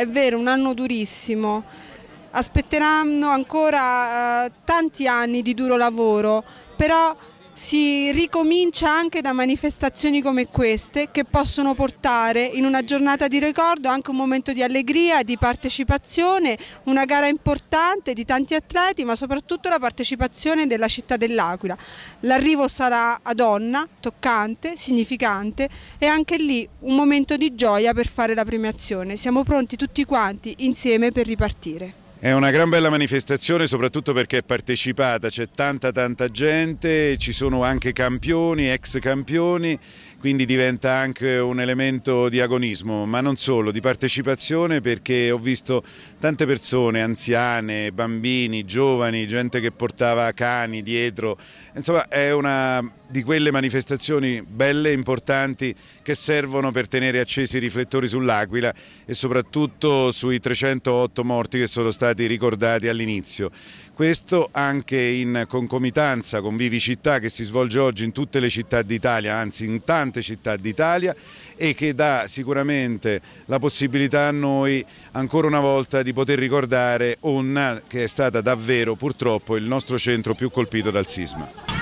è vero, un anno durissimo. Aspetteranno ancora eh, tanti anni di duro lavoro, però si ricomincia anche da manifestazioni come queste che possono portare in una giornata di ricordo anche un momento di allegria, di partecipazione, una gara importante di tanti atleti ma soprattutto la partecipazione della città dell'Aquila. L'arrivo sarà a donna, toccante, significante e anche lì un momento di gioia per fare la premiazione. Siamo pronti tutti quanti insieme per ripartire. È una gran bella manifestazione soprattutto perché è partecipata, c'è tanta tanta gente, ci sono anche campioni, ex campioni, quindi diventa anche un elemento di agonismo, ma non solo, di partecipazione perché ho visto tante persone, anziane, bambini, giovani, gente che portava cani dietro, insomma è una di quelle manifestazioni belle e importanti che servono per tenere accesi i riflettori sull'Aquila e soprattutto sui 308 morti che sono stati stati ricordati all'inizio. Questo anche in concomitanza con Vivi Città che si svolge oggi in tutte le città d'Italia, anzi in tante città d'Italia e che dà sicuramente la possibilità a noi ancora una volta di poter ricordare Onna che è stata davvero purtroppo il nostro centro più colpito dal sisma.